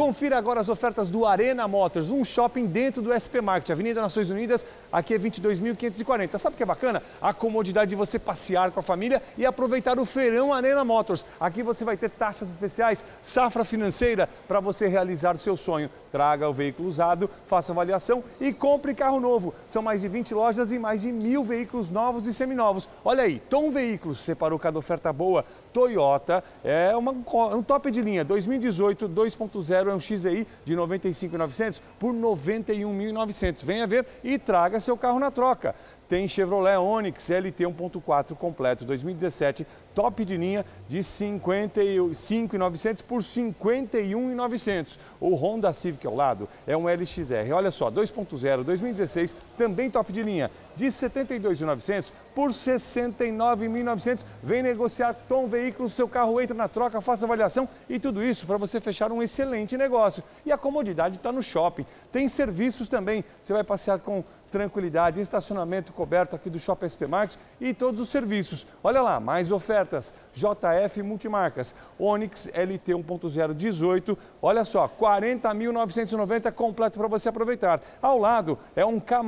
Confira agora as ofertas do Arena Motors, um shopping dentro do SP Market, Avenida Nações Unidas, aqui é 22.540. Sabe o que é bacana? A comodidade de você passear com a família e aproveitar o feirão Arena Motors. Aqui você vai ter taxas especiais, safra financeira para você realizar o seu sonho. Traga o veículo usado, faça avaliação e compre carro novo. São mais de 20 lojas e mais de mil veículos novos e seminovos. Olha aí, Tom Veículos separou cada oferta boa. Toyota é uma, um top de linha, 2018 2.0 Euro X um XEI de 95.900 por 91.900. Venha ver e traga seu carro na troca tem Chevrolet Onix LT 1.4 completo 2017, top de linha de 55.900 por 51.900. O Honda Civic ao lado é um LXR. Olha só, 2.0 2016, também top de linha, de 72.900 por 69.900. Vem negociar o veículo seu carro entra na troca, faça avaliação e tudo isso para você fechar um excelente negócio. E a comodidade está no shopping. Tem serviços também. Você vai passear com tranquilidade, estacionamento coberto aqui do Shopping SP Mart e todos os serviços. Olha lá, mais ofertas. JF Multimarcas, Onix LT 1.0 18. olha só, 40.990 completo para você aproveitar. Ao lado é um K+,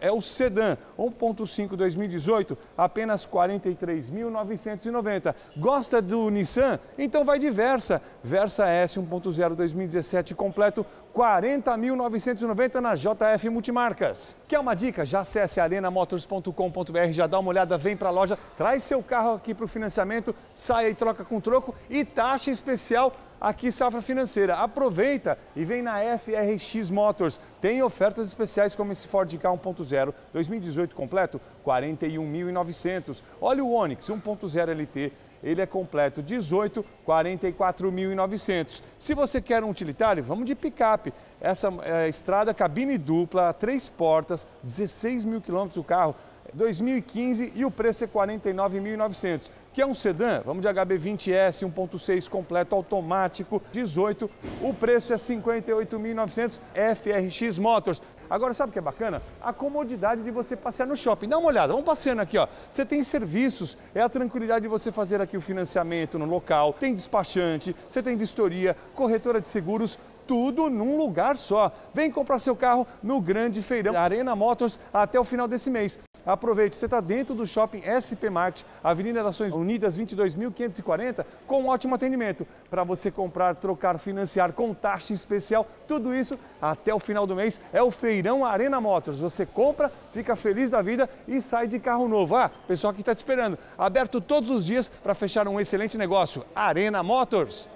é o sedã 1.5 2018, apenas 43.990. Gosta do Nissan? Então vai de Versa. Versa S 1.0 2017 completo, 40.990 na JF Multimarcas. Quer uma dica? Já acesse arenamotors.com.br, já dá uma olhada, vem para a loja, traz seu carro aqui para o financiamento, sai e troca com troco e taxa especial aqui Safra Financeira. Aproveita e vem na FRX Motors. Tem ofertas especiais como esse Ford K 1.0 2018 completo, 41.900. Olha o Onix 1.0 LT ele é completo 18, 44.900. Se você quer um utilitário, vamos de picape. Essa é, estrada cabine dupla, três portas, 16 mil quilômetros o carro. 2015 e o preço é 49.900. Que é um sedã? Vamos de HB20S 1.6 completo automático 18. O preço é 58.900 FRX Motors. Agora, sabe o que é bacana? A comodidade de você passear no shopping. Dá uma olhada, vamos passeando aqui, ó. Você tem serviços, é a tranquilidade de você fazer aqui o financiamento no local, tem despachante, você tem vistoria, corretora de seguros, tudo num lugar só. Vem comprar seu carro no grande feirão Arena Motors até o final desse mês. Aproveite, você está dentro do shopping SP Mart, Avenida Nações Unidas 22.540, com ótimo atendimento para você comprar, trocar, financiar com taxa especial. Tudo isso até o final do mês é o Feirão Arena Motors. Você compra, fica feliz da vida e sai de carro novo. Ah, pessoal que está te esperando. Aberto todos os dias para fechar um excelente negócio. Arena Motors.